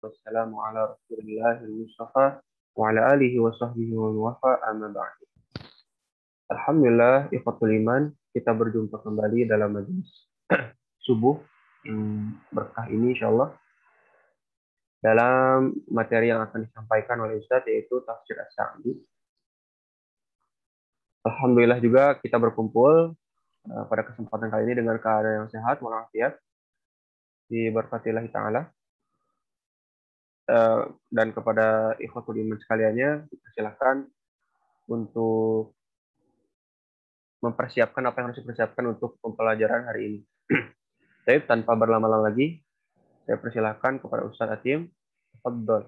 Alhamdulillah, ikhwatul kita berjumpa kembali dalam majelis subuh yang berkah ini insyaallah Dalam materi yang akan disampaikan oleh Ustaz yaitu tafsir As-Sa'di. Alhamdulillah juga kita berkumpul eh, pada kesempatan kali ini dengan keadaan yang sehat walafiat. Diberkatilah ta'ala. Eh, dan kepada ikhwatul iman sekaliannya silakan untuk mempersiapkan apa yang harus dipersiapkan untuk pembelajaran hari ini. Tapi tanpa berlama-lama lagi, saya persilahkan kepada Ustaz Atim. Fadol.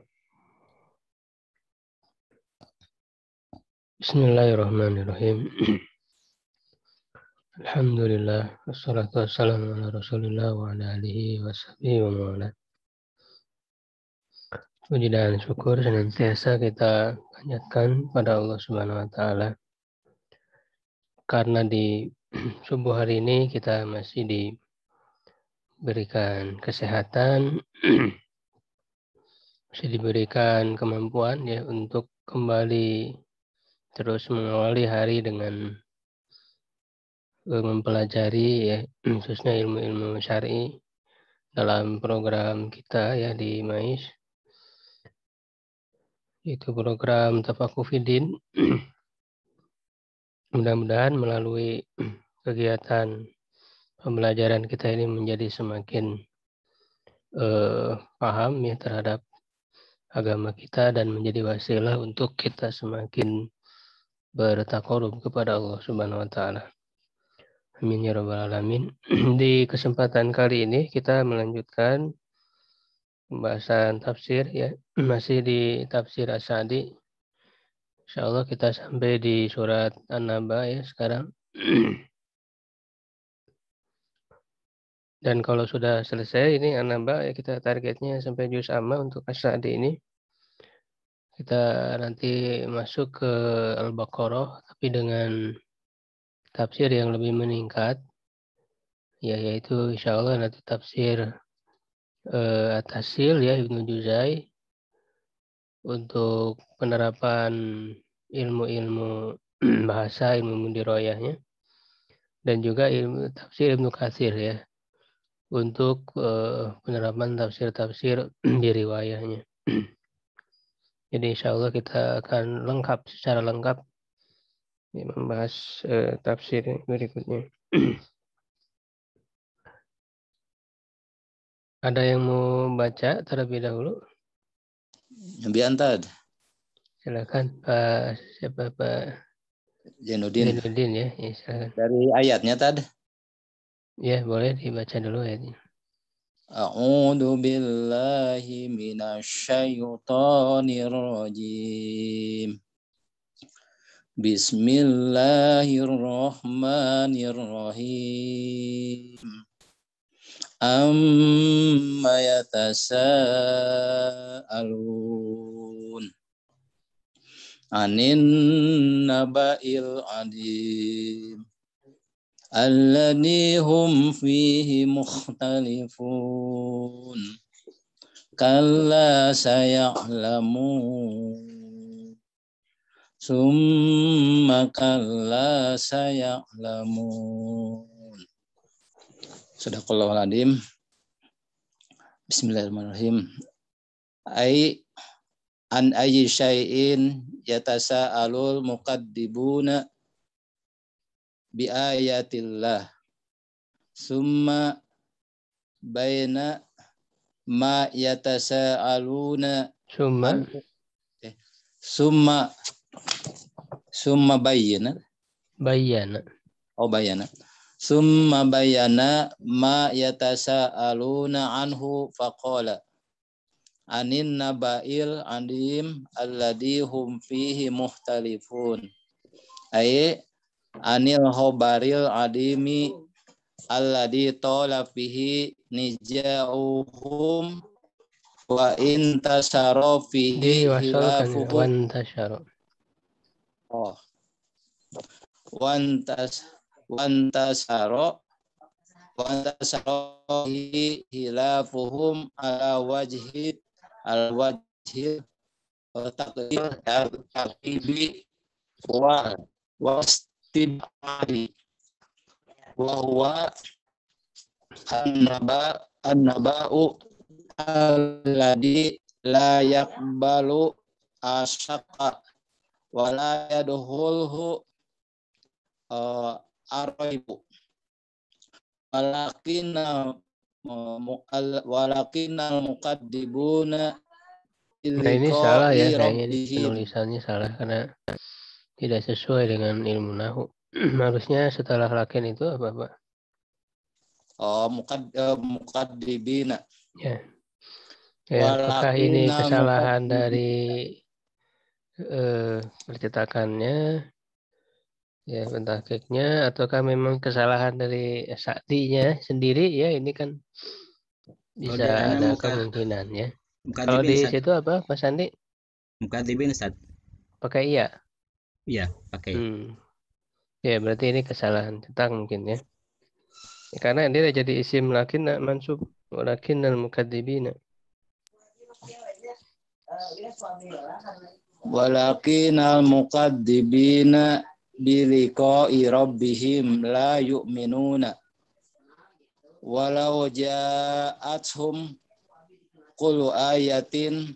Bismillahirrahmanirrahim. Alhamdulillah, Assalamualaikum warahmatullahi wabarakatuh. Puji dan syukur senantiasa kita panjatkan pada Allah Subhanahu wa taala. Karena di subuh hari ini kita masih diberikan kesehatan, masih diberikan kemampuan ya untuk kembali terus mengawali hari dengan e, mempelajari ya khususnya ilmu-ilmu syar'i dalam program kita ya di MAIS itu program Tafakufidin. Fidin. Mudah-mudahan melalui kegiatan pembelajaran kita ini menjadi semakin uh, paham ya terhadap agama kita dan menjadi wasilah untuk kita semakin bertakorum kepada Allah Subhanahu wa taala. Amin ya rabbal alamin. Di kesempatan kali ini kita melanjutkan pembahasan tafsir ya masih di tafsir Asadi. Insya Allah kita sampai di surat An-Naba ya sekarang. Dan kalau sudah selesai ini An-Naba ya kita targetnya sampai juz amma untuk Asadi ini. Kita nanti masuk ke Al-Baqarah tapi dengan tafsir yang lebih meningkat ya yaitu insya Allah nanti tafsir eh, Atasil ya Ibnu Juzai untuk penerapan ilmu-ilmu bahasa ilmu mudiroyahnya dan juga ilmu tafsir Ibnu Katsir ya untuk uh, penerapan tafsir-tafsir di riwayahnya. Jadi insya Allah kita akan lengkap secara lengkap membahas uh, tafsir berikutnya. Ada yang mau baca terlebih dahulu? Nabi Antad. Silakan Pak siapa Pak Jenudin. Jenudin ya, ya silakan. Dari ayatnya Tad. Ya, boleh dibaca dulu ayatnya. A'udzu billahi minasyaitonir rajim. Bismillahirrahmanirrahim amma yatasaalun anin nabail adim alladhi hum fihi mukhtalifun kalla saya'lamun summa kalla saya'lamun sudah ladim Bismillahirrahmanirrahim. Ai an ayi syai'in alul muqaddibuna bi ayatillah summa baina ma yatasa summa Suma, eh, summa summa Bayana. bayana oh bayana. Summa bayana ma yatasa aluna anhu fakola anin nabail adim alladhi hum fihi muhtalifun. aye anil hobaril adimi alladhi tola fihi nijauhum wa intasaro fihi ya, Oh. Wantas wantasaro wantasaro hilafuhum ala wajhid al wajhid takdir al takibi wa wastibari wa huwa annaba annaba'u alladhi la yakbalu asyaqa wala la uh, araibu walakinna walakinnal muqaddibuna Nah ini salah ya kayaknya penulisannya salah karena tidak sesuai dengan ilmu nahu. Harusnya setelah lakin itu apa pak? Oh mukad uh, eh, mukaddibina. Ya. ya apakah ini kesalahan dari eh, percetakannya Ya, bentar ataukah memang kesalahan dari saktinya sendiri ya ini kan bisa oh, ada muka, kemungkinan ya. Muka Kalau di situ apa Pak Sandi? Muka dibin Ustaz. Pakai iya. Iya, pakai. Hmm. Ya, berarti ini kesalahan tentang mungkin ya. ya karena dia jadi isim lakin mansub lakin al mukadibina. Walakin al mukaddibina biliqa'i rabbihim la yu'minuna walau ja'atuhum kulu ayatin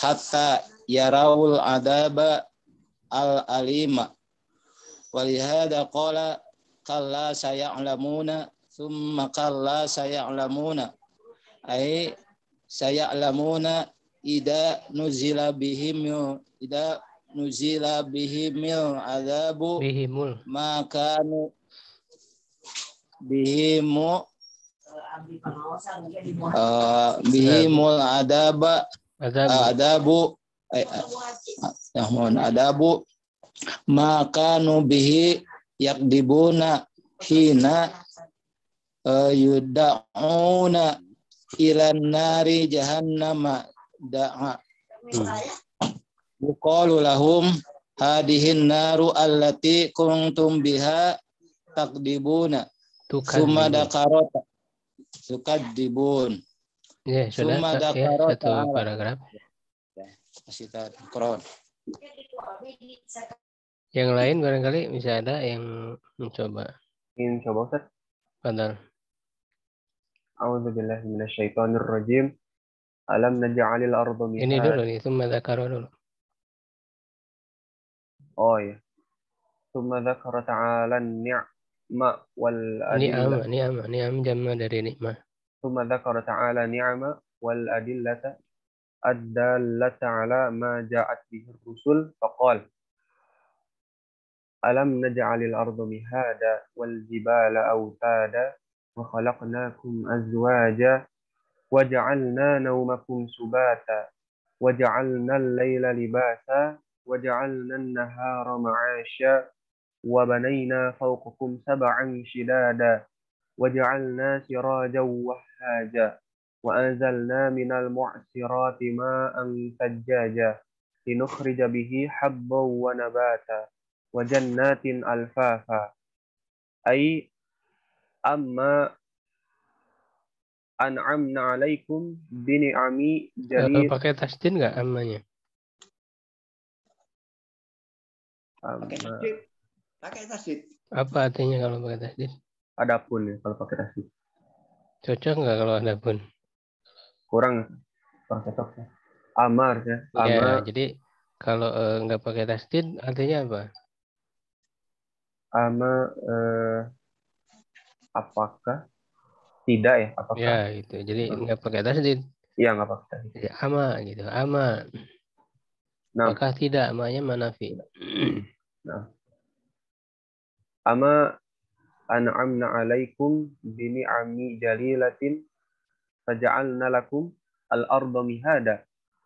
hatta yarawul adaba al alima walihada qala kalla saya'lamuna thumma kalla saya'lamuna ay saya'lamuna ida nuzila bihim ida nuzila bihimil azabu bihimul maka nu bihimu uh, bihimul adaba eh, adabu, adabu ay, ya mohon adabu maka bihi yakdibuna hina uh, eh, yudauna ilan nari jahannama da'a hmm. Yuqalu lahum hadihin naru allati kuntum biha takdibuna. Summa dakarota. Tukadibun. Ya, sudah. Summa ya, dakarota. satu paragraf. Ya, masih terkron. Yang lain barangkali bisa ada yang mencoba. Ingin coba, Ustaz? Padahal. A'udzubillahi minasyaitonirrajim. Alam ardu arda Ini dulu nih, summa dakaro dulu. آية ثم ذكر تعالى النعمة والأدلة نعم نعم نعم جمع dari ثم ذكر تعالى نعمة والأدلة الدالة على ما جاءت به الرسل فقال ألم نجعل الأرض مهادا والجبال أوتادا وخلقناكم أزواجا وجعلنا نومكم سباتا وجعلنا الليل لباسا وجعلنا النهار معاشا وبنينا فوقكم سبعا شدادا وجعلنا سراجا وهاجا وأنزلنا من المعصرات ماء ثجاجا لنخرج به حبا ونباتا وجنات ألفافا أي أما أنعمنا عليكم بنعمي جميل. Pakai pakai tasdid. Eh, pakai Apa artinya kalau pakai tasdid? Ada pun ya kalau pakai tasdid. Cocok nggak kalau ada pun? Kurang kurang cocok. Amar ya. Iya, Amar. Ya, jadi kalau uh, nggak pakai tasdid artinya apa? Ama eh, apakah tidak ya? Apakah? Ya itu Jadi hmm. nggak pakai tasdid. Iya nggak pakai tasdid. Ama gitu. Ama. Nah. Maka tidak, makanya manafi. Nah. Ama an'amna alaikum ni'ami jalilatin faja'alna lakum al ardha mihada.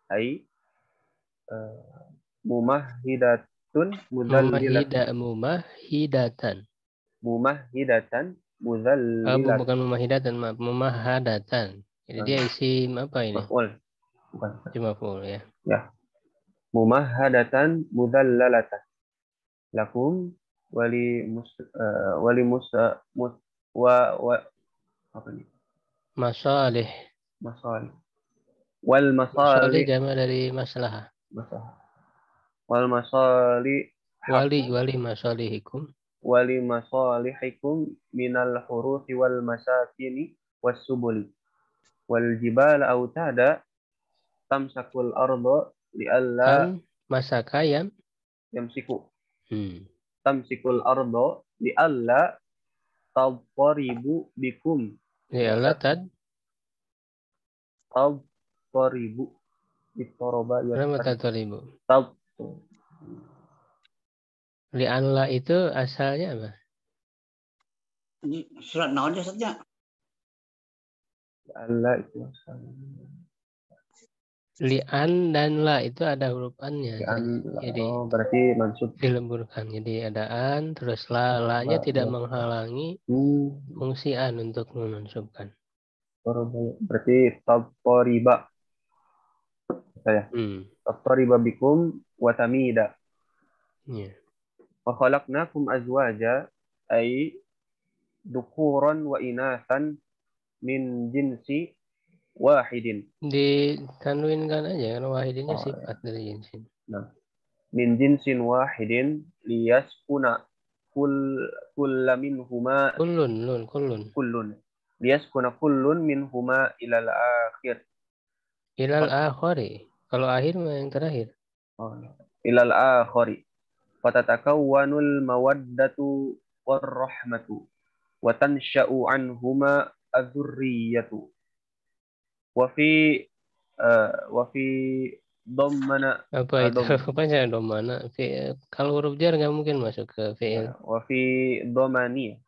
Ai uh, mumahidatun mudallilatan. Mumahidatan. Mumahidatan mudallilatan. Oh, ah, bukan mumahidatan, maaf. Mumahadatan. Jadi nah. dia isi apa ini? Maf'ul. Bukan. Cuma full ya. Ya mumahhadatan mudallalatan lakum wali mus uh, wali mus, uh, mus wa, wa apa ini? masalih masalih wal masalih jama dari masalah masalah wal masali wali wali masalihikum wali masalihikum minal hurufi wal masakini was subuli wal jibala autada tamsakul ardo lialla masaka yam yamsiku. Hmm. Tamsikul ardo lialla tadqaribu bikum. Lialla tad tadqaribu Ittoroba ya. Nama Tad Lialla itu asalnya apa? Ini surat naonnya saja. Ya? Lialla itu asalnya. Lian dan la itu ada huruf annya. Lian, jadi oh, berarti mansub. Dilemburkan. Jadi ada an, terus la, la-nya la, tidak la. Ya. menghalangi hmm. fungsi an untuk memansubkan. Berarti tatoriba. Saya. Hmm. Tatoriba bikum watamida. Ya. Yeah. Wa khalaqnakum azwaja ay dukuran wa inasan min jinsi wahidin. di kan aja kan wahidinnya oh, sifat dari jinsin. Nah. Min jinsin wahidin kuna kul kulla huma kullun lun kullun kullun kuna kullun huma ilal akhir ilal akhiri kalau akhir yang terakhir oh, iya. ilal akhiri fatatakawwanul mawaddatu warahmatu watan anhuma adzurriyatu wafi uh, dom mana? apa itu apa aja dom mana kalau huruf jar nggak mungkin masuk ke fiil wafi domani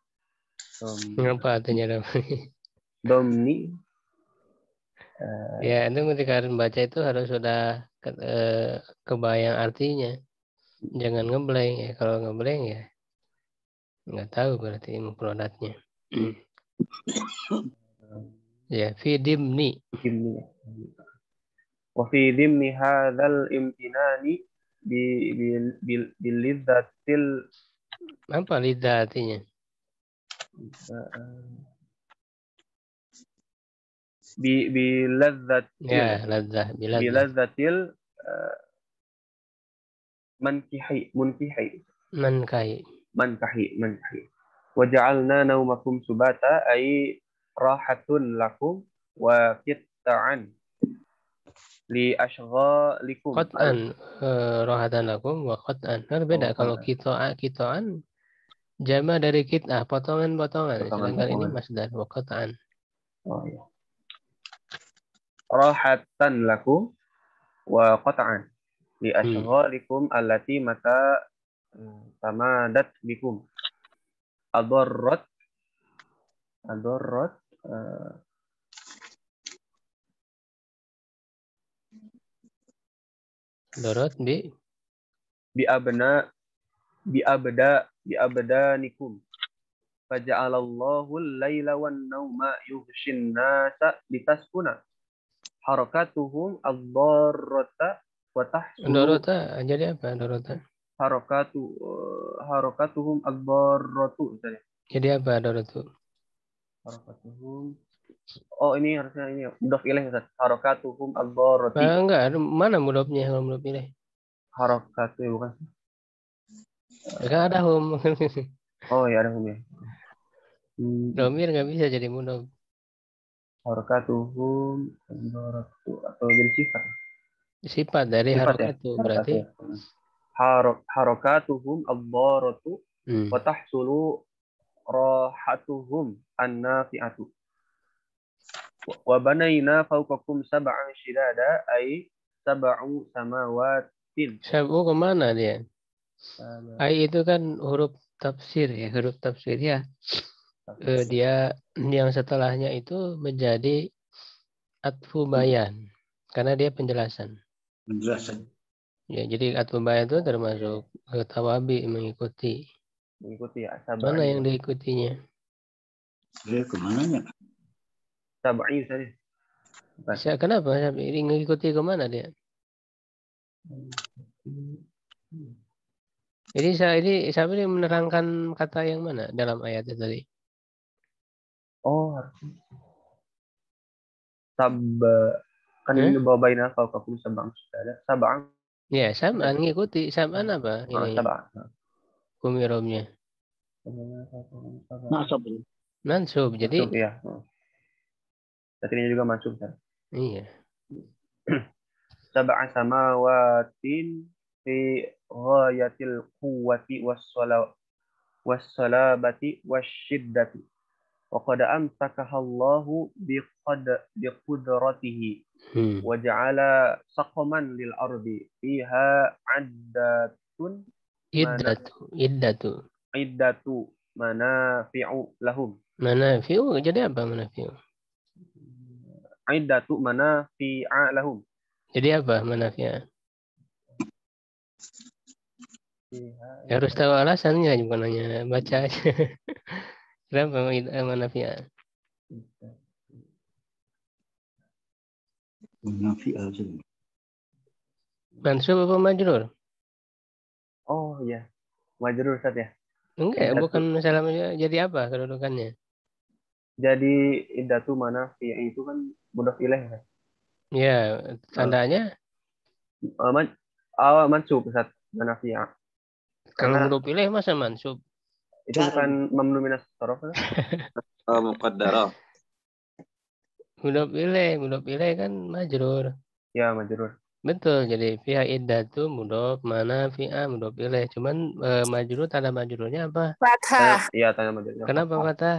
apa artinya dom domni uh, ya itu ketika harus baca itu harus sudah ke, uh, kebayang artinya jangan ngebleng ya kalau ngebleng ya nggak tahu berarti mufradatnya Ya, fi dimni. Dimni. Wa fi dimni hadzal imtinani bi bil bi lidzatil apa lidah artinya? Bi bi lazzatil. Ya, lazzah, bi lazzah. Bi lazzatil uh, eh, mankihi, munkihi. Mankai. Mankahi, mankahi. Wajalna naumakum subata ay rahatun lakum wa kitaan li likum. qat'an uh, eh, rahatan lakum wa qat'an kan beda oh, kalau kita kitaan jama dari kita potongan-potongan sedangkan ini masdar wa qat'an oh iya rahatan lakum wa qat'an li ashghalikum hmm. allati mata eh, tamadat bikum adarrat adarrat Eh, Dorot bi. bi abna bi abda bi nikum. faja'alallahu al-laila wan nauma yughshin nasa litaskuna harakatuhum ad-darrata wa tahsulu Dorota jadi apa Dorota harakatu eh, harakatuhum ad-darratu jadi apa Dorota Harokatuhum. Oh ini harusnya ini mudhof ilaih Ustaz. Harokatuhum agoroti. Nah, enggak, mana mudafnya kalau mudhof ilaih? ya, bukan. Enggak ya, kan ada hum. oh iya ada hum ya. Hmm. Domir nggak bisa jadi mudaf. Harokatuhum agoratu atau jadi sifat. Sifat dari harokatuhum ya? berarti. Harokatuhum ya. agoratu hmm. wa tahsulu rahatuhum annafi'atu. Wa banayna fawqakum sab'an shidada ay sab'u samawatin. Sab'u kemana dia? Ay itu kan huruf tafsir ya, huruf tafsir ya. Tafsir. Eh, dia yang setelahnya itu menjadi atfu bayan karena dia penjelasan. Penjelasan. Ya, jadi atfu bayan itu termasuk eh, tawabi mengikuti diikuti ya sabar Mana yang diikutinya? Saya kemana ya? ini tadi. Saya kenapa? Ini mengikuti kemana dia? Jadi saya ini saya ini menerangkan kata yang mana dalam ayatnya tadi? Oh, sab kan ini eh? bawa bainal kalau kamu sabang sudah ada sabang. Ya, sabang ngikuti sabang apa? Ini? Oh, sabang umiromnya ya, masuk, masuk, Jadi Mansub, ya. Tadinya juga masuk, kan. Iya. sama watin fi ghayatil kuwati was-salaw was-salabati wasyiddati. Wa qad amsakaha Allahu biqad biqudratihi hmm. wa ja'ala saqman lil ardi fiha adatun Iddatu. Iddatu. Iddatu. Manafi'u lahum. Mana Manafi'u. Jadi apa mana manafi'u? Iddatu manafi'a lahum. Jadi apa manafi'a? Ya, harus tahu alasannya juga nanya, baca aja. Kenapa eh, manafi'a? Manafi'a. Mansub apa majrur? Oh iya majelis Ustaz ya. Enggak, okay, bukan misalnya jadi apa kedudukannya? Jadi indatu mana fi iya, itu kan mudah pilih kan? Iya tandanya uh, man, uh, mansub Ustaz, mana fi. Ya? Kalau mudah pilih masa mansub? Itu bukan mamnu minas sorof kan? uh, oh, muqaddarah. Mudah ilaih, mudah kan majrur. Ya, majrur. Betul, jadi via idatu itu mana via mudop ilaih. Cuman e, eh, majuru tanda majurunya apa? Fathah. Eh, iya, tanda majurunya Kenapa fathah?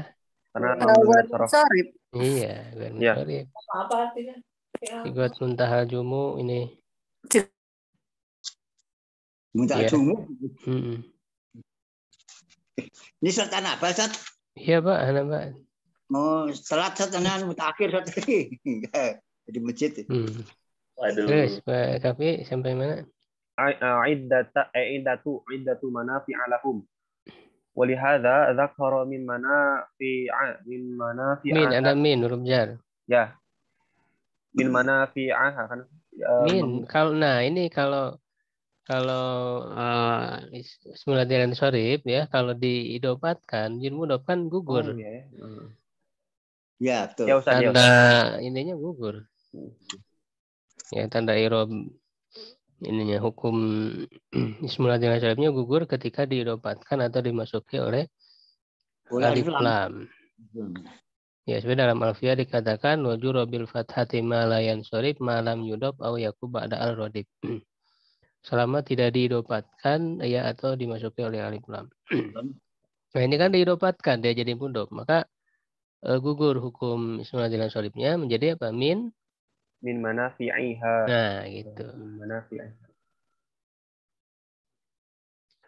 Karena uh, eh, sorib. Iya, gue yeah. sorib. Apa artinya? Ya. Ikut muntah jumu ini. muntah yeah. jumu? Hmm. Ini Ini sultan apa, Sat? Iya, Pak. Anak, Pak. Oh, selat, Sat. Anak, mutakhir, Sat. Jadi masjid. Hmm. Waduh. Terus, tapi sampai mana? fi alaum? Walihada, manafi'a min mana fi min mana fi منافع Min ada min huruf jar. Ya. Min mana fi manafi'aha kan. Ya, min kalau nah ini kalau kalau uh, Bismillahirrahmanirrahim sorib ya kalau diidopatkan jin mudofkan gugur. Oh, iya, ya. ya betul. Ya, Ustaz, ya, Tanda ya. ininya gugur ya tanda irob ininya hukum ismul adzan gugur ketika didapatkan atau dimasuki oleh alif lam. Ya, sebenarnya dalam alfiah dikatakan wajur robil fathati malayan sorib malam yudob au yakub ada al rodib. Selama tidak didapatkan ya atau dimasuki oleh alif lam. Nah ini kan didapatkan dia jadi pundok maka eh, gugur hukum ismul adzan menjadi apa min min mana Nah, gitu. Min mana Oke.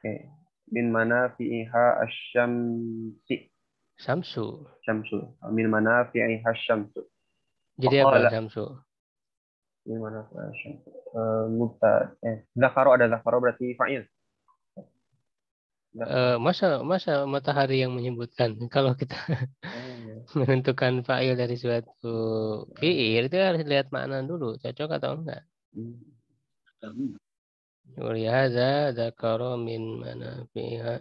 Okay. Min mana asy asyamsi. Samsu. Samsu. Min mana asy asyamsu. Jadi apa Samsu? Min mana asy-syamsu. Uh, Mubta. Eh, eh zakaro ada zakaro berarti fa'il uh, masa masa matahari yang menyebutkan kalau kita iya. menentukan fa'il dari suatu fi'il iya. itu harus lihat makna dulu cocok atau enggak Walihaza hmm. ya zakaro min mana fiha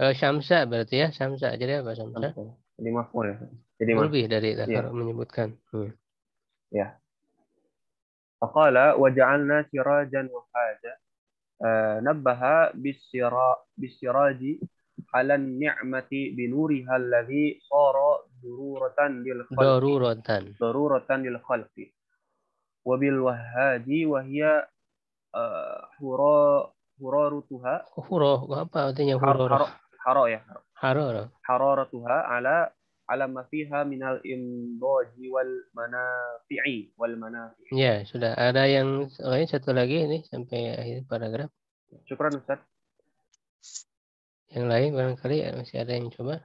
uh, Syamsa berarti ya Syamsa jadi apa Syamsa? Jadi maful ya. Jadi lebih dari iya. zakar ya. menyebutkan. Hmm. Ya. Faqala waja'alna sirajan wa haja آه، نبه بالسراج على النعمة بنورها الذي صار ضرورة للخلق ضرورة ضرورة للخلق وبالوهاد وهي آه، حرا حرارتها حرا apa artinya حرارة حرارة حرارة حرارتها على ala ma fiha minal imboji wal manafi'i wal manafi'i. Ya, sudah ada yang lain satu lagi ini sampai akhir paragraf. Syukran Ustaz. Yang lain barangkali masih ada yang coba.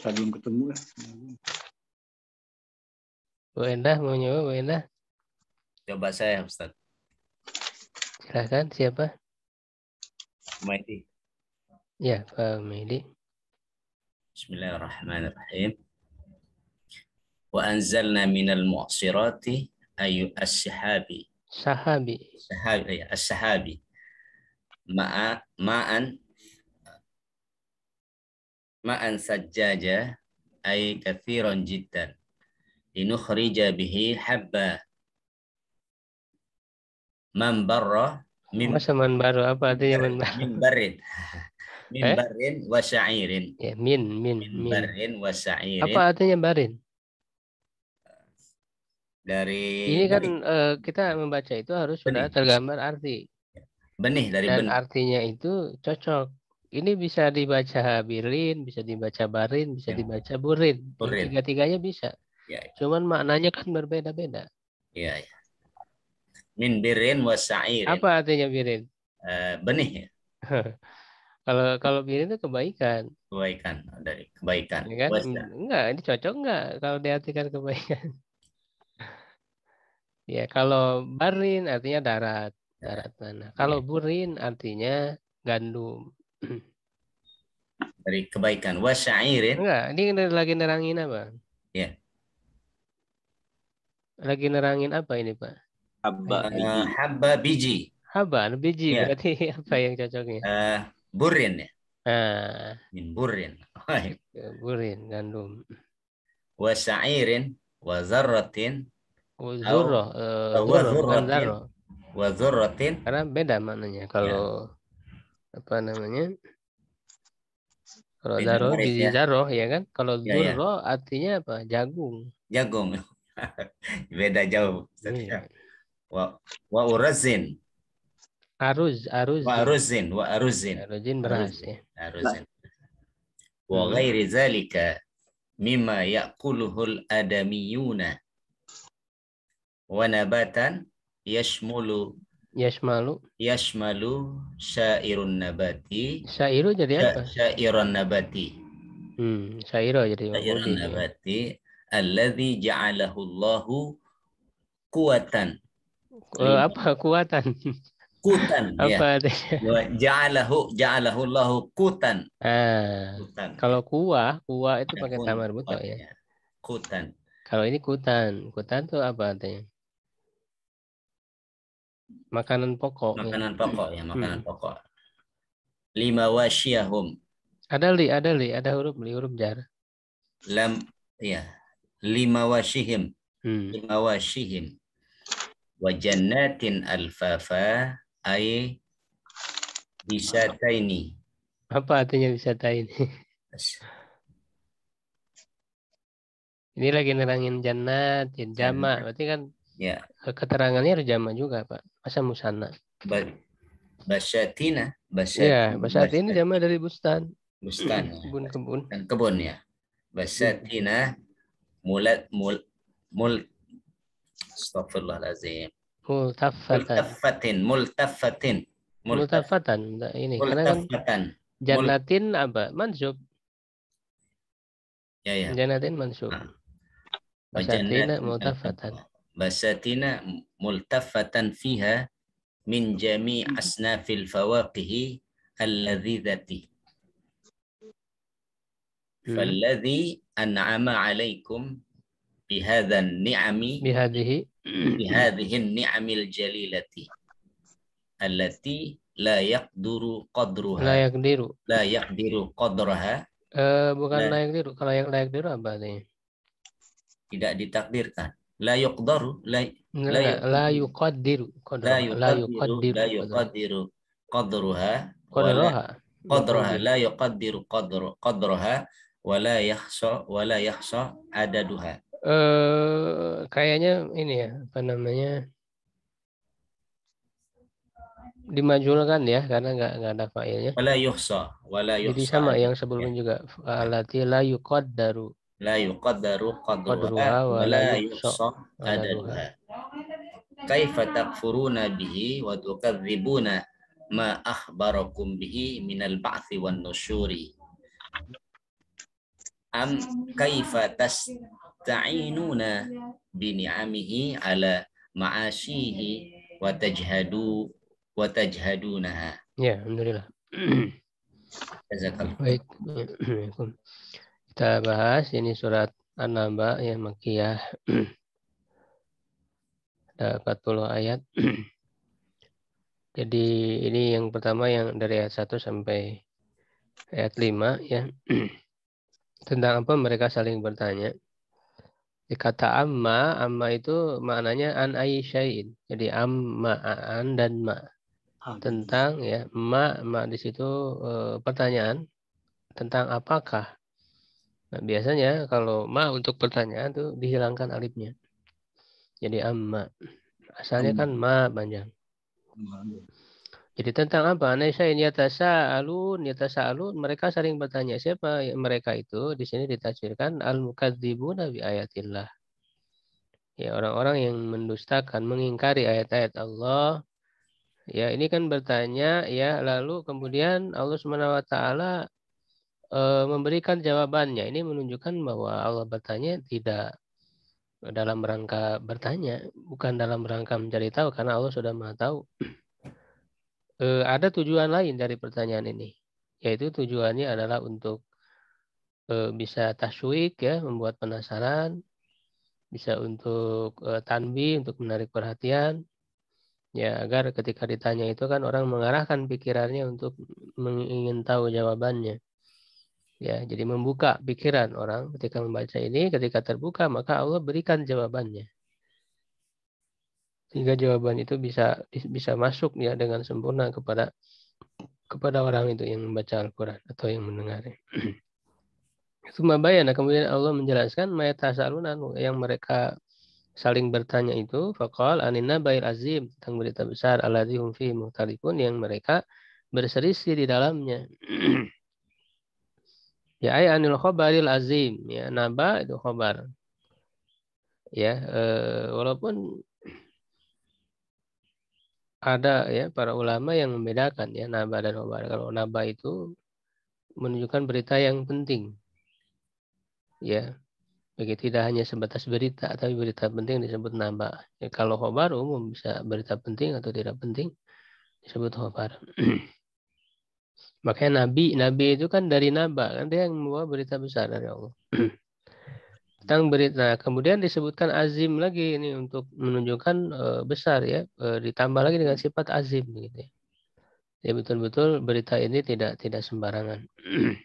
Saya belum ketemu ya. Bu Endah mau nyoba Bu Endah? Coba saya Ustaz. Silakan siapa? Maidi. Ya, Pak Maidi. Bismillahirrahmanirrahim. Wa anzalna minal mu'sirati ayu as-sahabi. Sahabi. Sahabi, ya, as-sahabi. Ma'a, ma'an ma'an sajjaja ay kathiran jiddan linukhrija bihi habba man barra min masa man barra apa artinya man barra min barid Eh? Mimbarin eh? Ya, min, min, min. min. Apa artinya barin? Dari Ini kan uh, kita membaca itu harus benih. sudah tergambar arti. Benih dari Dan benih. artinya itu cocok. Ini bisa dibaca birin, bisa dibaca barin, bisa ya. dibaca burin. burin. Tiga-tiganya bisa. Ya, ya. Cuman maknanya kan berbeda-beda. Iya, ya. Min birin wa Apa artinya birin? Uh, benih. Ya. Kalau kalau piring itu kebaikan. Kebaikan dari kebaikan. Ya kan? Enggak, ini cocok enggak kalau diartikan kebaikan. ya, kalau barin artinya darat, ya. darat mana Kalau ya. burin artinya gandum. dari kebaikan. Wasyairin. Enggak, ini lagi nerangin apa? Ya. Lagi nerangin apa ini, Pak? Habba, uh, eh, habba biji. Habba, biji. Ya. Berarti apa yang cocoknya? Uh, Burin ya? Uh, Min burin. burin gandum. Wa sa'irin wa zarratin wa zarratin. wa karena beda maknanya kalau ya. apa namanya kalau zarro biji zaro ya kan kalau ya, zarro ya. artinya apa jagung jagung beda jauh wah wa wa urazin Aruz, aruz. Wa aruzin, wa aruzin. Aruzin beras ya. Aruzin. Nah. Wa ghairi zalika mimma ya'kuluhul adamiyuna wa nabatan yashmulu yashmalu yashmalu syairun nabati syairu jadi apa? Syairun nabati. Hmm, jadi Syairun nabati alladhi ja'alahu Allahu kuatan. apa kuatan? kutan ya. apa ya. ja'alahu ja'alahu Allahu kutan ah, kalau kuah kuah itu pakai tamar buta ya kutan kalau ini kutan kutan tuh apa artinya makanan pokok ya? makanan ya. pokok ya makanan hmm. pokok lima wasyahum ada li ada li ada huruf li huruf jar lam ya lima wasyihim hmm. lima wasyihim wa jannatin alfafa wisata ini. Apa artinya wisata Ini lagi nerangin jannat, ya jama. Berarti kan ya. keterangannya harus jama juga, Pak. Masa musana. Ba basyatina. basatina. Ya, Tina jama dari bustan. Bustan. Ya. Kebun kebun. Kebun ya. Tina mulat mul mul Astagfirullahaladzim. Multafatan. Multafatin, multafatin. Multafatan. Ini multafatan. karena kan jannatin apa? Mansub. Ya ya. Jannatin mansub. Basatina multafatan. Basatina multafatan fiha min jami' asnafil fawaqihi alladhidati. Hmm. Falladhi an'ama alaikum bihadhan ni'ami bihadhihi Hmm. bihadhin ni'amil jalilati allati la yaqduru qadruha la yaqdiru la yaqdiru qadruha eh, uh, bukan la yaqdiru kalau yang la yaqdiru apa artinya tidak ditakdirkan la yaqdaru la la, la yuqaddiru la yuqaddiru la yuqaddiru qadruha qadruha qadruha la yuqaddiru qadru qadruha wa la yahsa wa la yahsa adaduha eh, kayaknya ini ya apa namanya dimajulkan ya karena nggak nggak ada failnya. Wala yuhsa, wala yuhsa. Jadi sama yang sebelumnya ya. juga alati la yuqaddaru. La yuqaddaru qadruha wa la yuhsa adaduha. Kaifa takfuruna bihi wa tukadzibuna ma akhbarakum bihi minal ba'thi wan nusyuri. Am kaifa tas ta'inuna bini'amihi ala ma'asyihi wa tajhadu wa tajhaduna. Ya, alhamdulillah. Baik. Kita bahas ini surat An-Naba ya Makkiyah. Ada 40 ayat. Jadi ini yang pertama yang dari ayat 1 sampai ayat 5 ya. Tentang apa mereka saling bertanya di ya, kata amma, amma itu maknanya an aisyain. Jadi amma, an dan ma. Ah, gitu. Tentang ya, ma, ma di situ e, pertanyaan tentang apakah. Nah, biasanya kalau ma untuk pertanyaan itu dihilangkan alifnya. Jadi amma. Asalnya hmm. kan ma panjang. Ya. Jadi tentang apa? Anesa nah, ini yatasa alun, yatasa alun. Mereka sering bertanya siapa mereka itu. Di sini ditafsirkan al mukadzibu nabi ayatillah. Ya orang-orang yang mendustakan, mengingkari ayat-ayat Allah. Ya ini kan bertanya ya lalu kemudian Allah Subhanahu Wa Taala eh, memberikan jawabannya. Ini menunjukkan bahwa Allah bertanya tidak dalam rangka bertanya, bukan dalam rangka mencari tahu karena Allah sudah mengetahui eh, ada tujuan lain dari pertanyaan ini, yaitu tujuannya adalah untuk eh, bisa taswik ya, membuat penasaran, bisa untuk eh, tanbi, untuk menarik perhatian, ya agar ketika ditanya itu kan orang mengarahkan pikirannya untuk ingin tahu jawabannya. Ya, jadi membuka pikiran orang ketika membaca ini, ketika terbuka maka Allah berikan jawabannya sehingga jawaban itu bisa bisa masuk ya dengan sempurna kepada kepada orang itu yang membaca Al-Quran atau yang mendengarnya. nah kemudian Allah menjelaskan mayatasaruna anu- yang mereka saling bertanya itu fakal anina bayil azim tentang berita besar aladhi fi muhtarifun yang mereka berserisi di dalamnya. ya ay anil khobaril azim ya naba itu khobar ya eh, walaupun ada ya para ulama yang membedakan ya naba dan obar. Kalau naba itu menunjukkan berita yang penting. Ya. Jadi tidak hanya sebatas berita, tapi berita penting disebut naba. Ya, kalau khobar umum bisa berita penting atau tidak penting disebut khobar. Makanya nabi, nabi itu kan dari naba, kan dia yang membawa berita besar dari Allah. tentang berita. Nah, kemudian disebutkan azim lagi ini untuk menunjukkan e, besar ya, e, ditambah lagi dengan sifat azim gitu ya. Jadi ya, betul-betul berita ini tidak tidak sembarangan.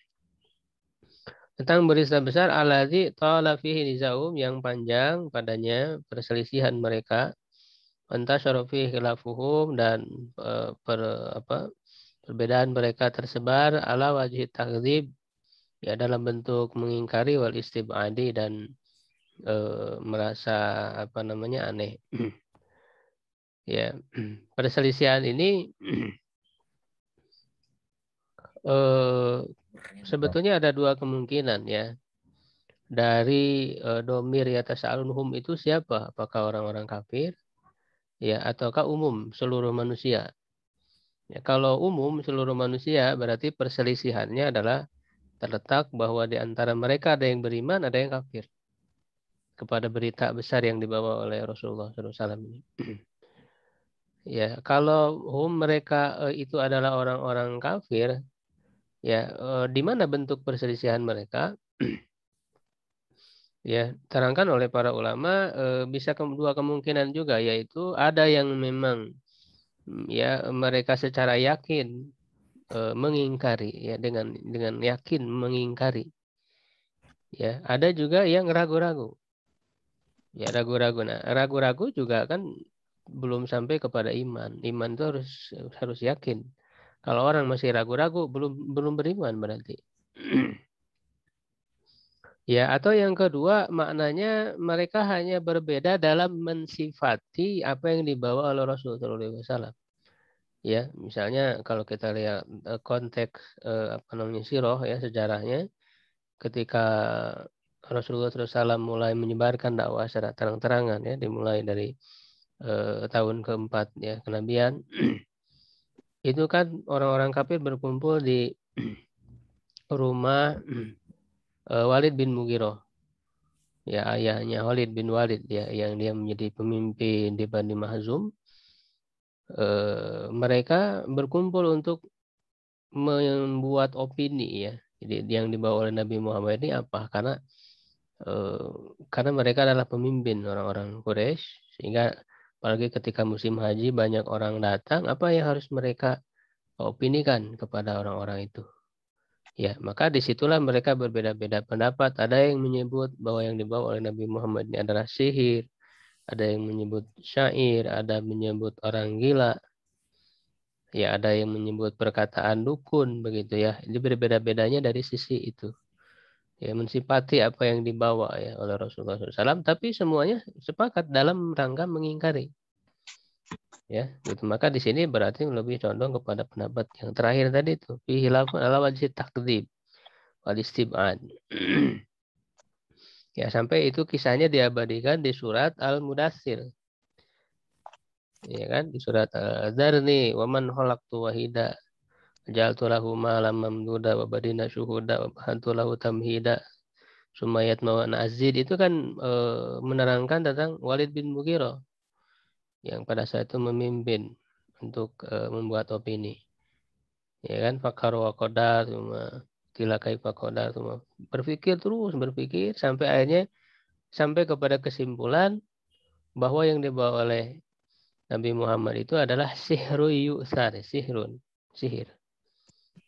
tentang berita besar alazi tala fihi nizaum yang panjang padanya perselisihan mereka anta fihi khilafuhum dan eh, per apa perbedaan mereka tersebar ala wajib takzib ya dalam bentuk mengingkari wal istibadi dan e, merasa apa namanya aneh. ya, perselisihan ini e, sebetulnya ada dua kemungkinan ya. Dari e, domir ya tasalunhum itu siapa? Apakah orang-orang kafir? Ya, ataukah umum seluruh manusia? Ya, kalau umum seluruh manusia berarti perselisihannya adalah terletak bahwa di antara mereka ada yang beriman, ada yang kafir kepada berita besar yang dibawa oleh Rasulullah SAW ini. ya, kalau hum mereka eh, itu adalah orang-orang kafir, ya eh, di mana bentuk perselisihan mereka? ya, terangkan oleh para ulama eh, bisa dua kemungkinan juga yaitu ada yang memang ya mereka secara yakin e, mengingkari ya dengan dengan yakin mengingkari. Ya, ada juga yang ragu-ragu. Ya, ragu-ragu. Nah, ragu-ragu juga kan belum sampai kepada iman. Iman itu harus harus yakin. Kalau orang masih ragu-ragu belum belum beriman berarti. Ya, atau yang kedua maknanya mereka hanya berbeda dalam mensifati apa yang dibawa oleh Rasulullah SAW ya misalnya kalau kita lihat eh, konteks eh, apa namanya siroh ya sejarahnya ketika Rasulullah SAW mulai menyebarkan dakwah secara terang-terangan ya dimulai dari eh, tahun keempat ya kenabian itu kan orang-orang kafir berkumpul di rumah eh, Walid bin Mugiro, ya ayahnya Walid bin Walid ya yang dia menjadi pemimpin di Bani Mahzum Eh, mereka berkumpul untuk membuat opini ya. Jadi yang dibawa oleh Nabi Muhammad ini apa? Karena e, karena mereka adalah pemimpin orang-orang Quraisy sehingga apalagi ketika musim haji banyak orang datang, apa yang harus mereka opinikan kepada orang-orang itu? Ya, maka disitulah mereka berbeda-beda pendapat. Ada yang menyebut bahwa yang dibawa oleh Nabi Muhammad ini adalah sihir ada yang menyebut syair, ada menyebut orang gila, ya ada yang menyebut perkataan dukun begitu ya. Ini berbeda-bedanya dari sisi itu. Ya mensipati apa yang dibawa ya oleh Rasulullah SAW, tapi semuanya sepakat dalam rangka mengingkari. Ya, gitu. Maka di sini berarti lebih condong kepada pendapat yang terakhir tadi itu, fi hilafun ala wajib takdib wal istibad. Ya, sampai itu kisahnya diabadikan di surat Al-Mudassir. Ya kan, di surat Al-Zarni, waman khalaqtu wahida Ja'altu lahu ma'lam mamduda wa badina syuhuda wa bahantu lahu tamhida. Sumayat mawan azid itu kan e, menerangkan tentang Walid bin Mughirah yang pada saat itu memimpin untuk e, membuat opini. Ya kan fakar wa qadar pak kaifakoda semua berpikir terus berpikir sampai akhirnya sampai kepada kesimpulan bahwa yang dibawa oleh Nabi Muhammad itu adalah sihru yusar sihrun sihir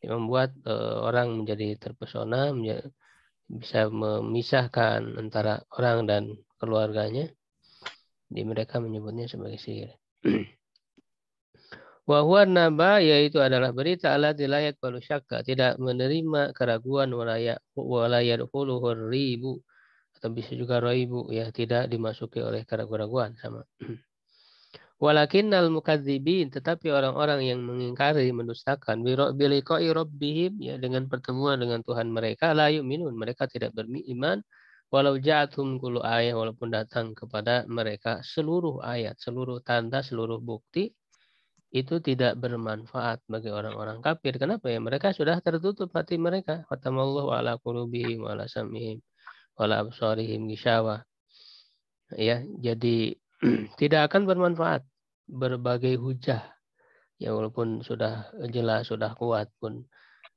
yang membuat e, orang menjadi terpesona menjadi, bisa memisahkan antara orang dan keluarganya di mereka menyebutnya sebagai sihir Wahwa naba yaitu adalah berita Allah tidak balu syakka tidak menerima keraguan walaya walayadhuluhur ribu atau bisa juga ribu ya tidak dimasuki oleh keraguan-keraguan sama. Walakin al mukadzibin tetapi orang-orang yang mengingkari mendustakan bilikoi rabbihim ya dengan pertemuan dengan Tuhan mereka layu minun mereka tidak beriman walau jatum kulu ayat walaupun datang kepada mereka seluruh ayat seluruh tanda seluruh bukti itu tidak bermanfaat bagi orang-orang kafir. Kenapa ya? Mereka sudah tertutup hati mereka. Khatamallahu ala qulubihim wa ala sam'ihim wa ala absarihim gishawa. Ya, jadi tidak akan bermanfaat berbagai hujah. Ya walaupun sudah jelas, sudah kuat pun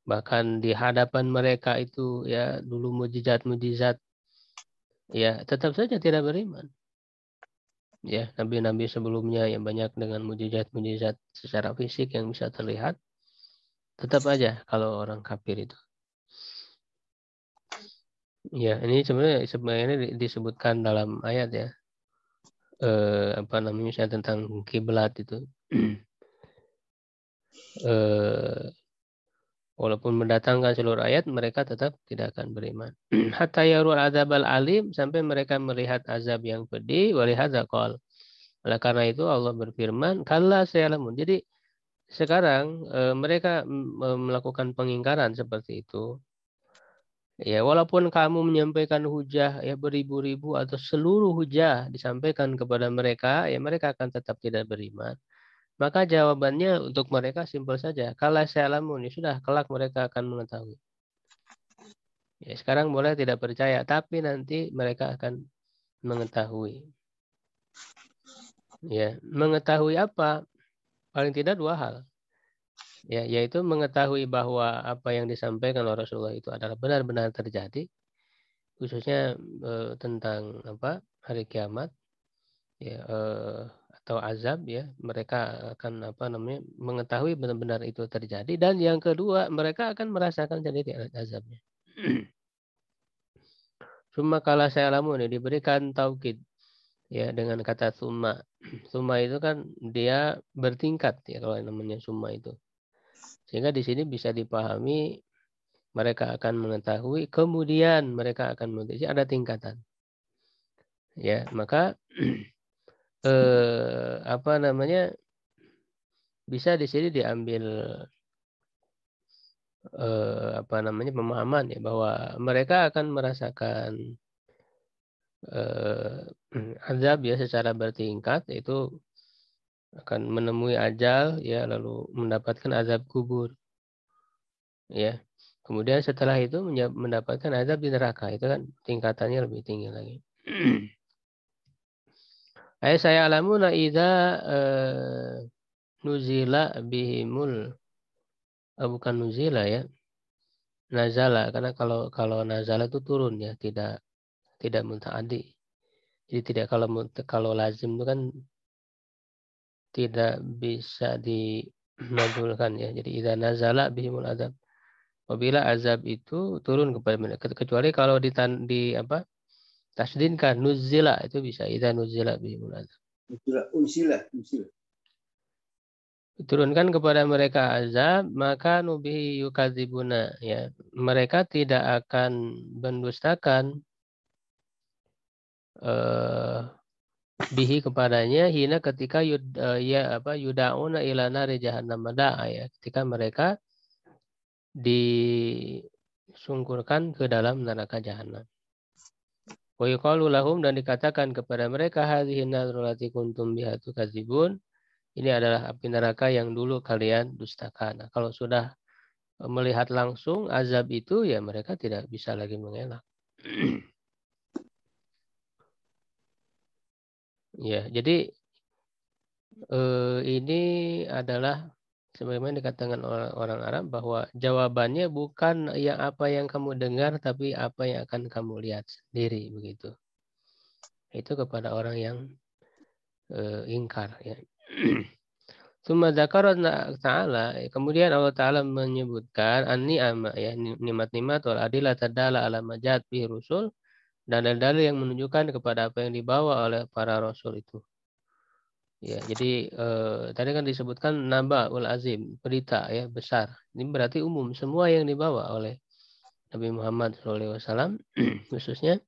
bahkan di hadapan mereka itu ya dulu mujizat-mujizat ya tetap saja tidak beriman ya nabi-nabi sebelumnya yang banyak dengan mujizat-mujizat secara fisik yang bisa terlihat tetap aja kalau orang kafir itu ya ini sebenarnya sebenarnya disebutkan dalam ayat ya eh, apa namanya tentang kiblat itu eh, Walaupun mendatangkan seluruh ayat, mereka tetap tidak akan beriman. Hatta yarul azab al-alim, sampai mereka melihat azab yang pedih, walihat zakol. Oleh karena itu Allah berfirman, kalla sayalamun. Jadi sekarang eh, mereka melakukan pengingkaran seperti itu. Ya, walaupun kamu menyampaikan hujah ya beribu-ribu atau seluruh hujah disampaikan kepada mereka, ya mereka akan tetap tidak beriman. Maka jawabannya untuk mereka simpel saja. Kalau saya ya sudah kelak mereka akan mengetahui. Ya, sekarang boleh tidak percaya, tapi nanti mereka akan mengetahui. Ya, mengetahui apa? Paling tidak dua hal. Ya, yaitu mengetahui bahwa apa yang disampaikan oleh Rasulullah itu adalah benar-benar terjadi, khususnya eh, tentang apa hari kiamat. Ya, eh, atau azab ya mereka akan apa namanya mengetahui benar-benar itu terjadi dan yang kedua mereka akan merasakan sendiri azabnya. cuma kala saya lamun diberikan tauhid ya dengan kata summa summa itu kan dia bertingkat ya kalau namanya summa itu. Sehingga di sini bisa dipahami mereka akan mengetahui kemudian mereka akan mengetahui ada tingkatan. Ya, maka eh, apa namanya bisa di sini diambil eh, apa namanya pemahaman ya bahwa mereka akan merasakan eh, azab ya secara bertingkat itu akan menemui ajal ya lalu mendapatkan azab kubur ya kemudian setelah itu mendapatkan azab di neraka itu kan tingkatannya lebih tinggi lagi Ayah saya alamuna idza eh, nuzila bihimul eh, bukan nuzila ya. Nazala karena kalau kalau nazala itu turun ya, tidak tidak mutaaddi. Jadi tidak kalau kalau lazim itu kan tidak bisa dinazulkan ya. Jadi idza nazala bihimul azab. Apabila azab itu turun kepada mereka kecuali kalau di, di apa Tasdin kan nuzila itu bisa ida nuzila bi mulazam Nuzila unsila Turunkan kepada mereka azab maka nubihi yukadzibuna ya. Mereka tidak akan mendustakan uh, bihi kepadanya hina ketika yud, uh, ya apa yudauna ila nari jahannam da'a ya ketika mereka disungkurkan ke dalam neraka jahanam. Wa lahum dan dikatakan kepada mereka hadhihi narulati kuntum bihatu kazibun. Ini adalah api neraka yang dulu kalian dustakan. Nah, kalau sudah e, melihat langsung azab itu ya mereka tidak bisa lagi mengelak. ya, jadi eh, ini adalah sebagaimana dikatakan orang, orang Arab bahwa jawabannya bukan yang apa yang kamu dengar tapi apa yang akan kamu lihat sendiri begitu itu kepada orang yang uh, ingkar ya Suma ta'ala, kemudian Allah ta'ala menyebutkan an-ni'ama ya nikmat-nikmat wal adila tadala ala majat bi rusul dan dalil yang menunjukkan kepada apa yang dibawa oleh para rasul itu. Ya, jadi eh, tadi kan disebutkan naba ul azim, berita ya besar. Ini berarti umum semua yang dibawa oleh Nabi Muhammad SAW khususnya